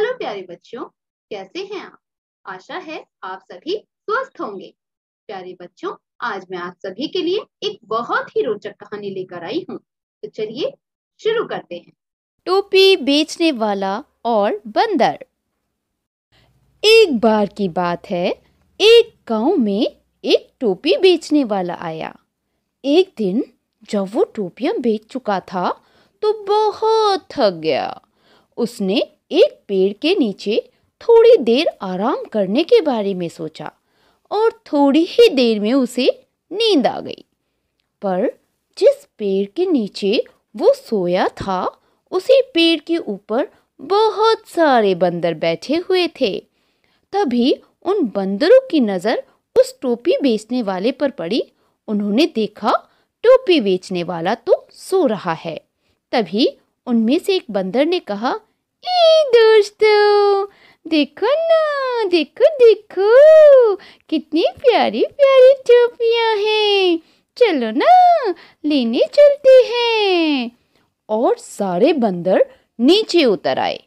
hello प्यारे बच्चों कैसे हैं आप आशा है आप सभी स्वस्थ होंगे प्यारे बच्चों आज मैं आप सभी के लिए एक बहुत ही रोचक कहानी लेकर आई हूँ तो चलिए शुरू करते हैं टोपी बेचने वाला और बंदर एक बार की बात है एक गांव में एक टोपी बेचने वाला आया एक दिन जब वो टोपियां बेच चुका था तो बहुत थक गया उसने एक पेड़ के नीचे थोड़ी देर आराम करने के बारे में सोचा और थोड़ी ही देर में उसे नींद आ गई पर जिस पेड़ के नीचे वो सोया था उसी पेड़ के ऊपर बहुत सारे बंदर बैठे हुए थे तभी उन बंदरों की नज़र उस टोपी बेचने वाले पर पड़ी उन्होंने देखा टोपी बेचने वाला तो सो रहा है तभी उनमें से एक बंदर ने कहा ए दोस्तों देखो ना देखो देखो कितनी प्यारी प्यारी टोपियाँ हैं चलो ना लेने चलते हैं और सारे बंदर नीचे उतर आए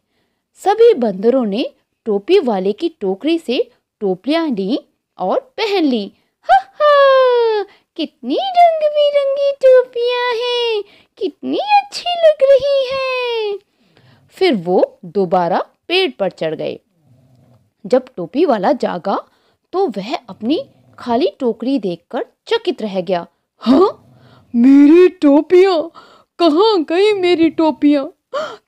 सभी बंदरों ने टोपी वाले की टोकरी से टोपियाँ ली और पहन ली हा हा कितनी रंग बिरंग फिर वो दोबारा पेड़ पर चढ़ गए जब टोपी वाला जागा तो वह अपनी खाली टोकरी देखकर चकित रह गया हाँ मेरी टोपिया कहाँ गई मेरी टोपिया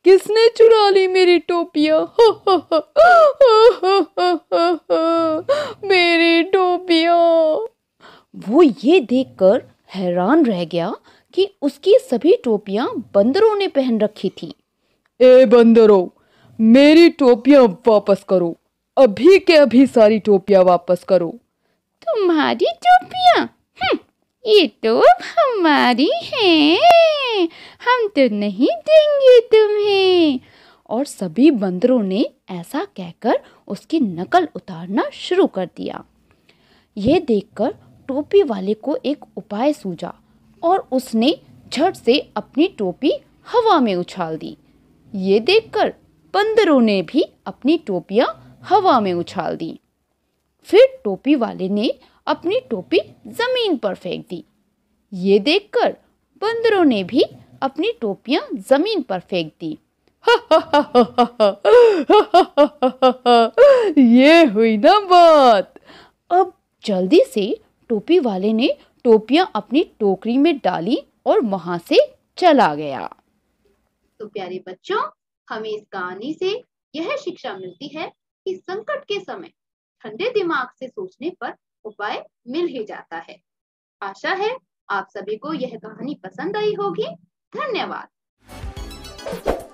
किसने चुरा ली मेरी टोपिया मेरी टोपिया वो ये देखकर हैरान रह गया कि उसकी सभी टोपियां बंदरों ने पहन रखी थीं ए बंदरो मेरी टोपियां वापस करो अभी के अभी सारी टोपियां वापस करो तुम्हारी टोपियां हम्म, ये तो हमारी हैं हम तो नहीं देंगे तुम्हें और सभी बंदरों ने ऐसा कहकर उसकी नकल उतारना शुरू कर दिया यह देखकर टोपी वाले को एक उपाय सूझा और उसने झट से अपनी टोपी हवा में उछाल दी ये देखकर बंदरों ने भी अपनी टोपियां हवा में उछाल दी फिर टोपी वाले ने अपनी टोपी जमीन पर फेंक दी ये देखकर बंदरों ने भी अपनी टोपियां जमीन पर फेंक दी ये हुई ना बात अब जल्दी से टोपी वाले ने टोपियां अपनी टोकरी में डाली और वहां से चला गया तो प्यारे बच्चों हमें इस कहानी से यह शिक्षा मिलती है कि संकट के समय ठंडे दिमाग से सोचने पर उपाय मिल ही जाता है आशा है आप सभी को यह कहानी पसंद आई होगी धन्यवाद